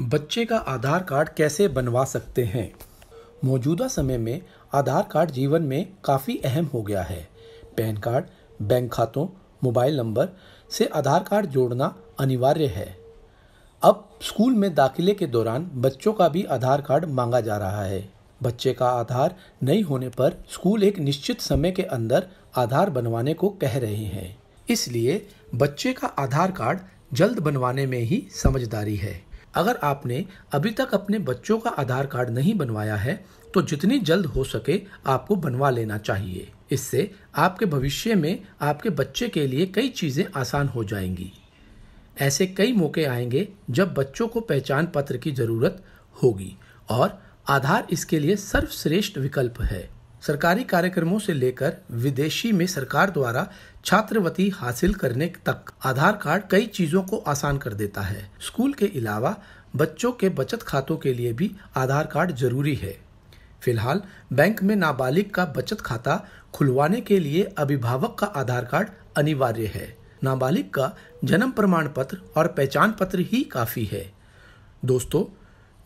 बच्चे का आधार कार्ड कैसे बनवा सकते हैं मौजूदा समय में आधार कार्ड जीवन में काफ़ी अहम हो गया है पैन कार्ड बैंक खातों मोबाइल नंबर से आधार कार्ड जोड़ना अनिवार्य है अब स्कूल में दाखिले के दौरान बच्चों का भी आधार कार्ड मांगा जा रहा है बच्चे का आधार नहीं होने पर स्कूल एक निश्चित समय के अंदर आधार बनवाने को कह रहे हैं इसलिए बच्चे का आधार कार्ड जल्द बनवाने में ही समझदारी है अगर आपने अभी तक अपने बच्चों का आधार कार्ड नहीं बनवाया है तो जितनी जल्द हो सके आपको बनवा लेना चाहिए इससे आपके भविष्य में आपके बच्चे के लिए कई चीज़ें आसान हो जाएंगी ऐसे कई मौके आएंगे जब बच्चों को पहचान पत्र की ज़रूरत होगी और आधार इसके लिए सर्वश्रेष्ठ विकल्प है सरकारी कार्यक्रमों से लेकर विदेशी में सरकार द्वारा छात्रवृत्ति हासिल करने तक आधार कार्ड कई चीजों को आसान कर देता है स्कूल के अलावा बच्चों के बचत खातों के लिए भी आधार कार्ड जरूरी है फिलहाल बैंक में नाबालिग का बचत खाता खुलवाने के लिए अभिभावक का आधार कार्ड अनिवार्य है नाबालिग का जन्म प्रमाण पत्र और पहचान पत्र ही काफी है दोस्तों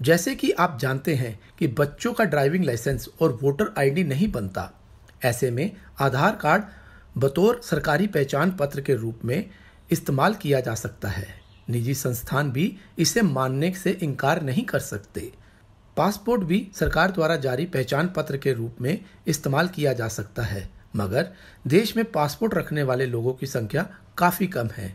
जैसे कि आप जानते हैं कि बच्चों का ड्राइविंग लाइसेंस और वोटर आईडी नहीं बनता ऐसे में आधार कार्ड बतौर सरकारी पहचान पत्र के रूप में इस्तेमाल किया जा सकता है निजी संस्थान भी इसे मानने से इनकार नहीं कर सकते पासपोर्ट भी सरकार द्वारा जारी पहचान पत्र के रूप में इस्तेमाल किया जा सकता है मगर देश में पासपोर्ट रखने वाले लोगों की संख्या काफ़ी कम है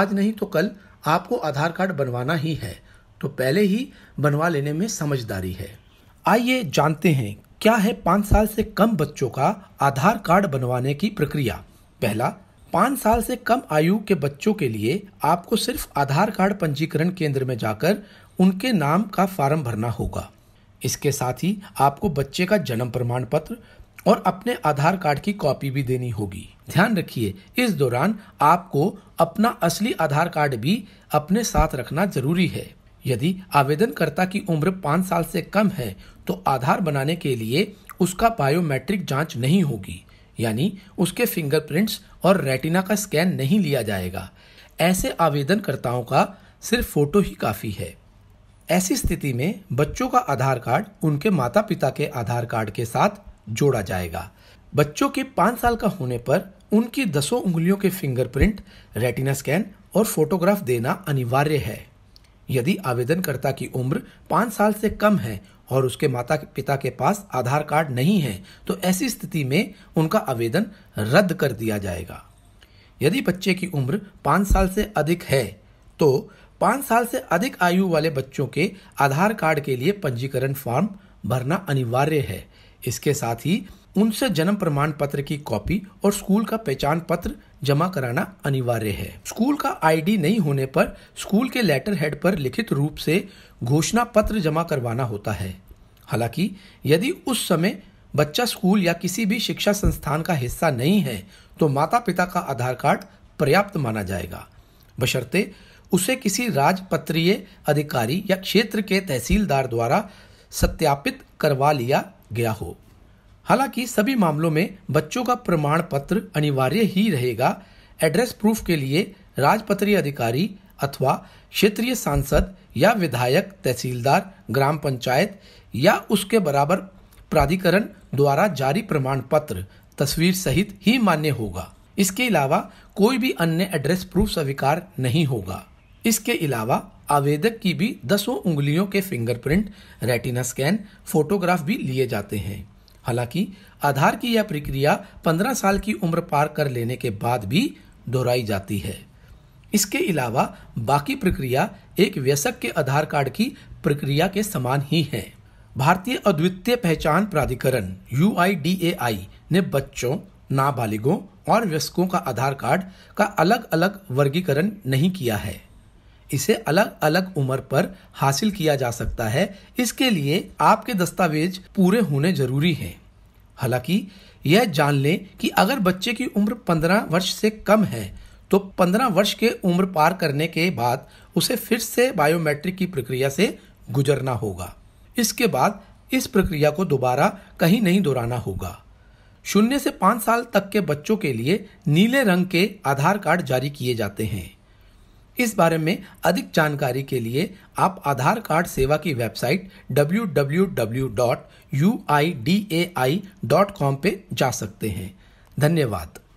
आज नहीं तो कल आपको आधार कार्ड बनवाना ही है तो पहले ही बनवा लेने में समझदारी है आइए जानते हैं क्या है पाँच साल से कम बच्चों का आधार कार्ड बनवाने की प्रक्रिया पहला पाँच साल से कम आयु के बच्चों के लिए आपको सिर्फ आधार कार्ड पंजीकरण केंद्र में जाकर उनके नाम का फार्म भरना होगा इसके साथ ही आपको बच्चे का जन्म प्रमाण पत्र और अपने आधार कार्ड की कॉपी भी देनी होगी ध्यान रखिए इस दौरान आपको अपना असली आधार कार्ड भी अपने साथ रखना जरूरी है यदि आवेदनकर्ता की उम्र पाँच साल से कम है तो आधार बनाने के लिए उसका बायोमेट्रिक जांच नहीं होगी यानी उसके फिंगरप्रिंट्स और रेटिना का स्कैन नहीं लिया जाएगा ऐसे आवेदनकर्ताओं का सिर्फ फोटो ही काफ़ी है ऐसी स्थिति में बच्चों का आधार कार्ड उनके माता पिता के आधार कार्ड के साथ जोड़ा जाएगा बच्चों के पाँच साल का होने पर उनकी दसों उंगलियों के फिंगरप्रिंट रेटिना स्कैन और फोटोग्राफ देना अनिवार्य है यदि आवेदनकर्ता की उम्र पाँच साल से कम है और उसके माता पिता के पास आधार कार्ड नहीं है तो ऐसी स्थिति में उनका आवेदन रद्द कर दिया जाएगा यदि बच्चे की उम्र पाँच साल से अधिक है तो पाँच साल से अधिक आयु वाले बच्चों के आधार कार्ड के लिए पंजीकरण फॉर्म भरना अनिवार्य है इसके साथ ही उनसे जन्म प्रमाण पत्र की कॉपी और स्कूल का पहचान पत्र जमा कराना अनिवार्य है स्कूल का आईडी नहीं होने पर स्कूल के लेटर हेड पर लिखित रूप से घोषणा पत्र जमा करवाना होता है हालांकि यदि उस समय बच्चा स्कूल या किसी भी शिक्षा संस्थान का हिस्सा नहीं है तो माता पिता का आधार कार्ड पर्याप्त माना जाएगा बशर्ते उसे किसी राजपत्रीय अधिकारी या क्षेत्र के तहसीलदार द्वारा सत्यापित करवा लिया गया हो हालांकि सभी मामलों में बच्चों का प्रमाण पत्र अनिवार्य ही रहेगा एड्रेस प्रूफ के लिए राजपत्रीय अधिकारी अथवा क्षेत्रीय सांसद या विधायक तहसीलदार ग्राम पंचायत या उसके बराबर प्राधिकरण द्वारा जारी प्रमाण पत्र तस्वीर सहित ही मान्य होगा इसके अलावा कोई भी अन्य एड्रेस प्रूफ स्वीकार नहीं होगा इसके अलावा आवेदक की भी दसों उंगलियों के फिंगरप्रिंट रेटिना स्कैन फोटोग्राफ भी लिए जाते हैं हालांकि आधार की यह प्रक्रिया 15 साल की उम्र पार कर लेने के बाद भी दोहराई जाती है इसके अलावा बाकी प्रक्रिया एक व्यसक के आधार कार्ड की प्रक्रिया के समान ही है भारतीय अद्वितीय पहचान प्राधिकरण यू ने बच्चों नाबालिगों और व्यस्कों का आधार कार्ड का अलग अलग वर्गीकरण नहीं किया है इसे अलग अलग उम्र पर हासिल किया जा सकता है इसके लिए आपके दस्तावेज पूरे होने जरूरी हैं हालांकि यह जान लें कि अगर बच्चे की उम्र 15 वर्ष से कम है तो 15 वर्ष के उम्र पार करने के बाद उसे फिर से बायोमेट्रिक की प्रक्रिया से गुजरना होगा इसके बाद इस प्रक्रिया को दोबारा कहीं नहीं दोहराना होगा शून्य से पाँच साल तक के बच्चों के लिए नीले रंग के आधार कार्ड जारी किए जाते हैं इस बारे में अधिक जानकारी के लिए आप आधार कार्ड सेवा की वेबसाइट www.uidai.com पे जा सकते हैं धन्यवाद